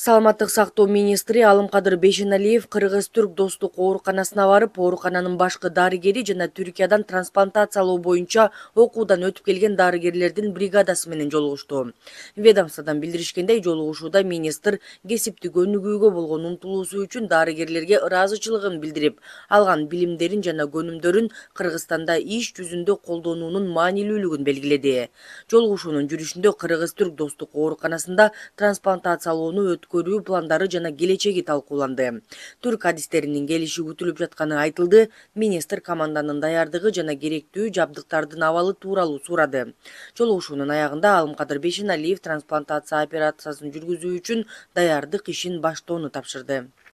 саламаттык сактоо министри алымкадыр бейшеналиев кыргыз түрк достук ооруканасына барып оорукананын башкы дарыгери жана түркиядан трансплантациялоо боюнча окуудан өтүп келген дарыгерлердин бригадасы менен жолугушту ведомстводон билдиришкендей жолугушууда министр кесипти көнүгүүгө болгон умтулуусу үчүн дарыгерлерге ыраазычылыгын билдирип алган билимдерин жана көнүмдөрүн кыргызстанда иш жүзүндө колдонуунун маанилүүлүгүн белгиледи жолугушуунун жүрүшүндө кыргыз түрк достук ооруканасында трансплантациялоону көрүү пландары жана келечеги талкууланды түрк адистеринин келиши күтүлүп жатканы айтылды министр команданын даярдыгы жана керектүү жабдыктардын абалы тууралуу сурады жолугушуунун аягында алымкадыр бейшеналиев трансплантация операциясын жүргүзүү үчүн даярдык ишин баштоону тапшырды